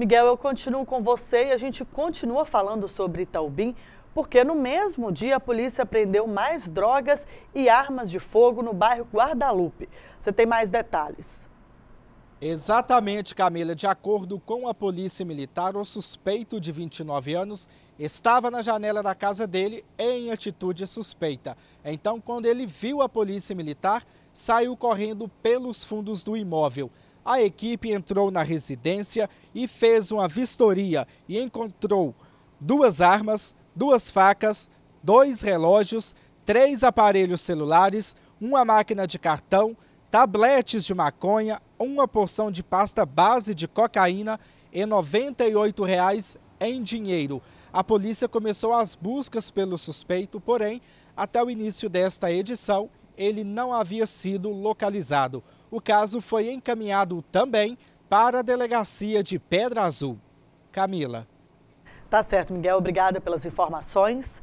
Miguel, eu continuo com você e a gente continua falando sobre Itaubim, porque no mesmo dia a polícia prendeu mais drogas e armas de fogo no bairro Guardalupe. Você tem mais detalhes. Exatamente, Camila. De acordo com a polícia militar, o suspeito de 29 anos estava na janela da casa dele em atitude suspeita. Então, quando ele viu a polícia militar, saiu correndo pelos fundos do imóvel. A equipe entrou na residência e fez uma vistoria e encontrou duas armas, duas facas, dois relógios, três aparelhos celulares, uma máquina de cartão, tabletes de maconha, uma porção de pasta base de cocaína e R$ 98,00 em dinheiro. A polícia começou as buscas pelo suspeito, porém, até o início desta edição, ele não havia sido localizado. O caso foi encaminhado também para a delegacia de Pedra Azul. Camila. Tá certo, Miguel. Obrigada pelas informações.